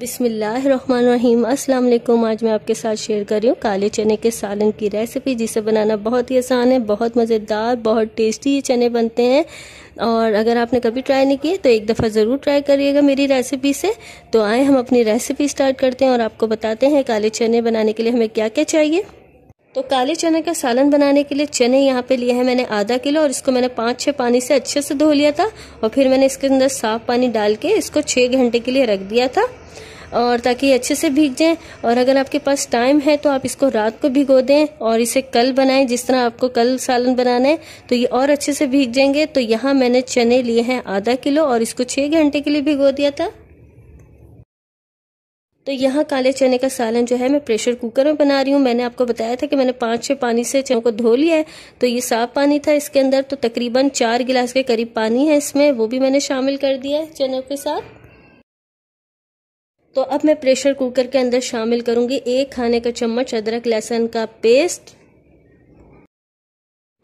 बिसमीम अस्सलाम वालेकुम आज मैं आपके साथ शेयर कर रही हूँ काले चने के सालन की रेसिपी जिसे बनाना बहुत ही आसान है बहुत मज़ेदार बहुत टेस्टी ये चने बनते हैं और अगर आपने कभी ट्राई नहीं किए तो एक दफ़ा ज़रूर ट्राई करिएगा मेरी रेसिपी से तो आए हम अपनी रेसिपी स्टार्ट करते हैं और आपको बताते हैं काले चने बनाने के लिए हमें क्या क्या चाहिए तो काले चने का सालन बनाने के लिए चने यहाँ पे लिए हैं मैंने आधा किलो और इसको मैंने पाँच छः पानी से अच्छे से धो लिया था और फिर मैंने इसके अंदर साफ पानी डाल के इसको छः घंटे के लिए रख दिया था और ताकि अच्छे से भीग जाए और अगर आपके पास टाइम है तो आप इसको रात को भिगो दें और इसे कल बनाएं जिस तरह आपको कल सालन बनाना है तो ये और अच्छे से भीग जाएंगे तो यहाँ मैंने चने लिए हैं आधा किलो और इसको छः घंटे के लिए भिगो दिया था तो यहाँ काले चने का सालन जो है मैं प्रेशर कुकर में बना रही हूँ मैंने आपको बताया था कि मैंने पांच छह पानी से चने को धो लिया है तो ये साफ पानी था इसके अंदर तो तकरीबन चार गिलास के करीब पानी है इसमें वो भी मैंने शामिल कर दिया है चने के साथ तो अब मैं प्रेशर कुकर के अंदर शामिल करूंगी एक खाने का चम्मच अदरक लहसुन का पेस्ट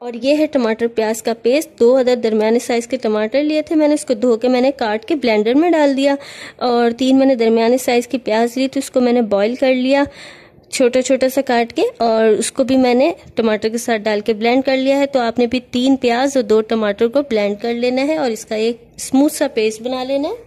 और ये है टमाटर प्याज का पेस्ट दो अदर दरमियाने साइज़ के टमाटर लिए थे मैंने इसको धो के मैंने काट के ब्लेंडर में डाल दिया और तीन मैंने दरमियाने साइज़ की प्याज ली थी उसको मैंने बॉईल कर लिया छोटा छोटा सा काट के और उसको भी मैंने टमाटर के साथ डाल के ब्लेंड कर लिया है तो आपने भी तीन प्याज और दो टमाटर को ब्लेंड कर लेना है और इसका एक स्मूथ सा पेस्ट बना लेना है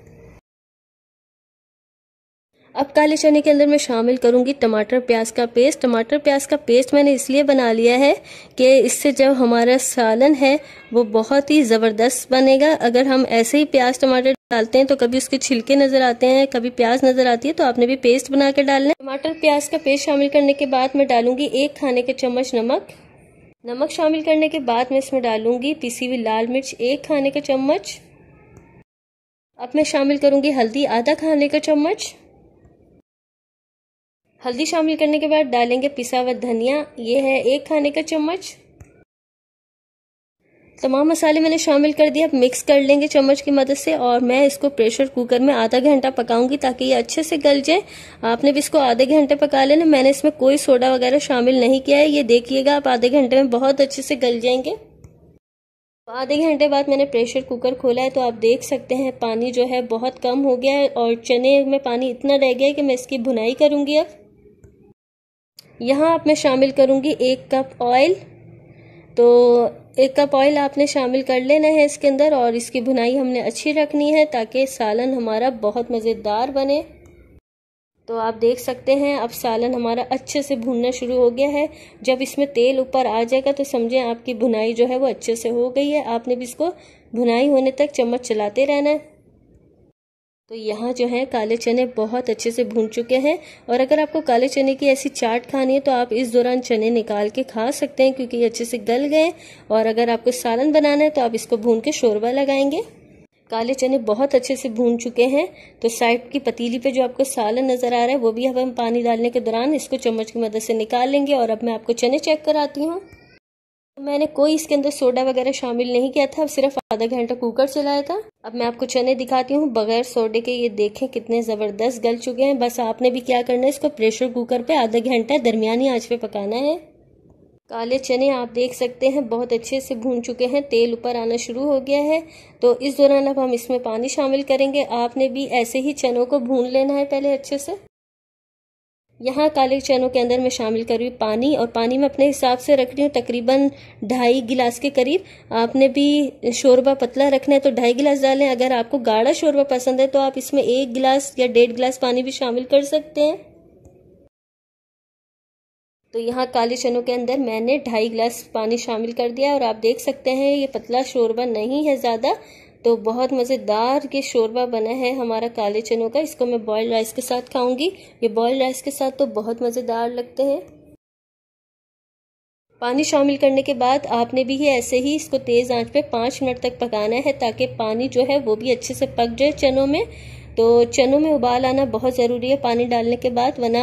अब काले चने के अंदर मैं शामिल करूंगी टमाटर प्याज का पेस्ट टमाटर प्याज का पेस्ट मैंने इसलिए बना लिया है कि इससे जब हमारा सालन है वो बहुत ही ज़बरदस्त बनेगा अगर हम ऐसे ही प्याज टमाटर डालते हैं तो कभी उसके छिलके नजर आते हैं कभी प्याज नजर आती है तो आपने भी पेस्ट बना के डालना है टमाटर प्याज का पेस्ट शामिल करने के बाद मैं डालूंगी एक खाने के चम्मच नमक नमक शामिल करने के बाद मैं इसमें डालूंगी पीसी हुई लाल मिर्च एक खाने का चम्मच अब मैं शामिल करूंगी हल्दी आधा खाने का चम्मच हल्दी शामिल करने के बाद डालेंगे पिसा हुआ धनिया ये है एक खाने का चम्मच तमाम मसाले मैंने शामिल कर दिए अब मिक्स कर लेंगे चम्मच की मदद से और मैं इसको प्रेशर कुकर में आधा घंटा पकाऊंगी ताकि ये अच्छे से गल जाए आपने भी इसको आधे घंटे पका लेना मैंने इसमें कोई सोडा वगैरह शामिल नहीं किया है ये देखिएगा आप आधे घंटे में बहुत अच्छे से गल जाएंगे तो आधे घंटे बाद मैंने प्रेशर कुकर खोला है तो आप देख सकते हैं पानी जो है बहुत कम हो गया है और चने में पानी इतना रह गया है कि मैं इसकी भुनाई करूंगी अब यहाँ आप मैं शामिल करूँगी एक कप ऑयल तो एक कप ऑयल आपने शामिल कर लेना है इसके अंदर और इसकी भुनाई हमने अच्छी रखनी है ताकि सालन हमारा बहुत मज़ेदार बने तो आप देख सकते हैं अब सालन हमारा अच्छे से भूनना शुरू हो गया है जब इसमें तेल ऊपर आ जाएगा तो समझें आपकी भुनाई जो है वो अच्छे से हो गई है आपने भी इसको भुनाई होने तक चम्मच चलाते रहना है तो यहाँ जो है काले चने बहुत अच्छे से भून चुके हैं और अगर आपको काले चने की ऐसी चाट खानी है तो आप इस दौरान चने निकाल के खा सकते हैं क्योंकि ये अच्छे से गल गए और अगर आपको सालन बनाना है तो आप इसको भून के शोरबा लगाएंगे काले चने बहुत अच्छे से भून चुके हैं तो साइड की पतीली पे जो आपको सालन नज़र आ रहा है वो भी अब हम पानी डालने के दौरान इसको चम्मच की मदद से निकाल लेंगे और अब मैं आपको चने चेक कराती हूँ मैंने कोई इसके अंदर सोडा वगैरह शामिल नहीं किया था अब सिर्फ आधा घंटा कुकर चलाया था अब मैं आपको चने दिखाती हूँ बगैर सोडे के ये देखें कितने ज़बरदस्त गल चुके हैं बस आपने भी क्या करना है इसको प्रेशर कुकर पे आधा घंटा दरमियानी आंच पे पकाना है काले चने आप देख सकते हैं बहुत अच्छे से भून चुके हैं तेल ऊपर आना शुरू हो गया है तो इस दौरान अब हम इसमें पानी शामिल करेंगे आपने भी ऐसे ही चनों को भून लेना है पहले अच्छे से यहाँ काले चनों के अंदर मैं शामिल कर रही हूँ पानी और पानी मैं अपने हिसाब से रख रही हूँ तकरीबन ढाई गिलास के करीब आपने भी शोरबा पतला रखना है तो ढाई गिलास डालें अगर आपको गाढ़ा शोरबा पसंद है तो आप इसमें एक गिलास या डेढ़ गिलास पानी भी शामिल कर सकते हैं तो यहाँ काले चनों के अंदर मैंने ढाई गिलास पानी शामिल कर दिया और आप देख सकते हैं ये पतला शोरबा नहीं है ज़्यादा तो बहुत मज़ेदार ये शोरबा बना है हमारा काले चनों का इसको मैं बॉयल राइस के साथ खाऊंगी ये बॉयल राइस के साथ तो बहुत मज़ेदार लगते हैं पानी शामिल करने के बाद आपने भी ये ऐसे ही इसको तेज़ आंच पे पाँच मिनट तक पकाना है ताकि पानी जो है वो भी अच्छे से पक जाए चनों में तो चनों में उबाल आना बहुत ज़रूरी है पानी डालने के बाद वरना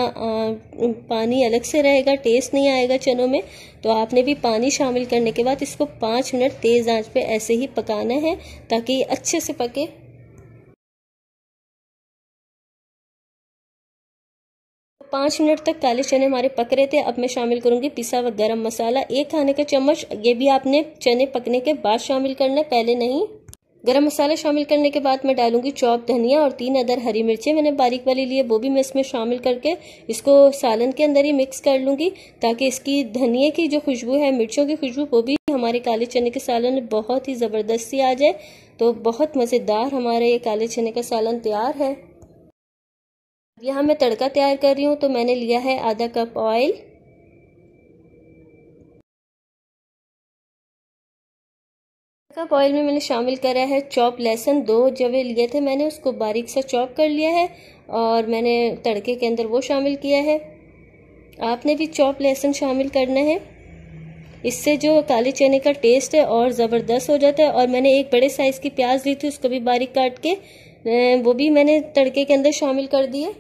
पानी अलग से रहेगा टेस्ट नहीं आएगा चनों में तो आपने भी पानी शामिल करने के बाद इसको पाँच मिनट तेज़ आंच पे ऐसे ही पकाना है ताकि अच्छे से पके पाँच मिनट तक काले चने हमारे पक रहे थे अब मैं शामिल करूंगी पिसा हुआ गरम मसाला एक खाने का चम्मच ये भी आपने चने पकने के बाद शामिल करना पहले नहीं गरम मसाला शामिल करने के बाद मैं डालूंगी चॉप धनिया और तीन अदर हरी मिर्चें मैंने बारीक वाली ली है वो भी मैं इसमें शामिल करके इसको सालन के अंदर ही मिक्स कर लूंगी ताकि इसकी धनिया की जो खुशबू है मिर्चों की खुशबू वो भी हमारे काले चने के सालन में बहुत ही ज़बरदस्ती आ जाए तो बहुत मज़ेदार हमारे ये काले चने का सालन तैयार है यहाँ मैं तड़का तैयार कर रही हूँ तो मैंने लिया है आधा कप ऑयल कप ऑयल में मैंने शामिल करा है चॉप लहसन दो जवे लिए थे मैंने उसको बारीक सा चॉप कर लिया है और मैंने तड़के के अंदर वो शामिल किया है आपने भी चॉप लहसन शामिल करना है इससे जो काले चने का टेस्ट है और ज़बरदस्त हो जाता है और मैंने एक बड़े साइज़ की प्याज ली थी उसको भी बारीक काट के अं, वो भी मैंने तड़के के अंदर शामिल कर दिए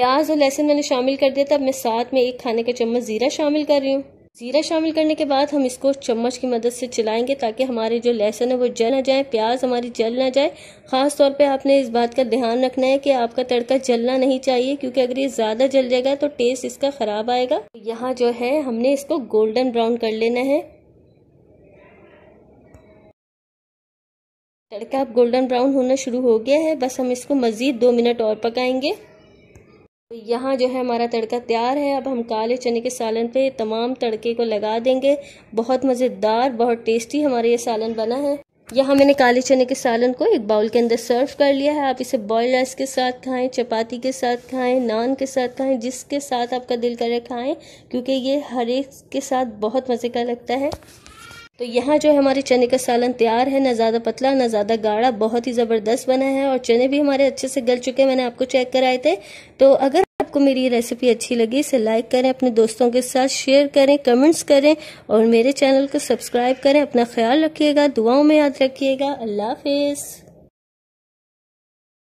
प्याज और लहसुन मैंने शामिल कर दिया था अब मैं साथ में एक खाने का चम्मच ज़ीरा शामिल कर रही हूँ ज़ीरा शामिल करने के बाद हम इसको चम्मच की मदद से चलाएंगे ताकि हमारे जो लहसुन है वो जल ना जाए प्याज हमारी जल ना जाए ख़ास तौर पे आपने इस बात का ध्यान रखना है कि आपका तड़का जलना नहीं चाहिए क्योंकि अगर ये ज़्यादा जल जाएगा तो टेस्ट इसका ख़राब आएगा यहाँ जो है हमने इसको गोल्डन ब्राउन कर लेना है तड़का अब गोल्डन ब्राउन होना शुरू हो गया है बस हम इसको मज़ीद दो मिनट और पकाएंगे तो यहाँ जो है हमारा तड़का तैयार है अब हम काले चने के सालन पे तमाम तड़के को लगा देंगे बहुत मज़ेदार बहुत टेस्टी हमारे ये सालन बना है यहाँ मैंने काले चने के सालन को एक बाउल के अंदर सर्व कर लिया है आप इसे बॉयल राइस के साथ खाएं चपाती के साथ खाएं नान के साथ खाएं जिसके साथ आपका दिल करे खाएं क्योंकि ये हर एक के साथ बहुत मज़े का लगता है तो यहाँ जो है हमारे चने का सालन तैयार है ना ज़्यादा पतला ना ज़्यादा गाढ़ा बहुत ही ज़बरदस्त बना है और चने भी हमारे अच्छे से गल चुके हैं मैंने आपको चेक कराए थे तो अगर आपको मेरी ये रेसिपी अच्छी लगी इसे लाइक करें अपने दोस्तों के साथ शेयर करें कमेंट्स करें और मेरे चैनल को सब्सक्राइब करें अपना ख्याल रखिएगा दुआओं में याद रखिएगा अल्लाह हाफिज़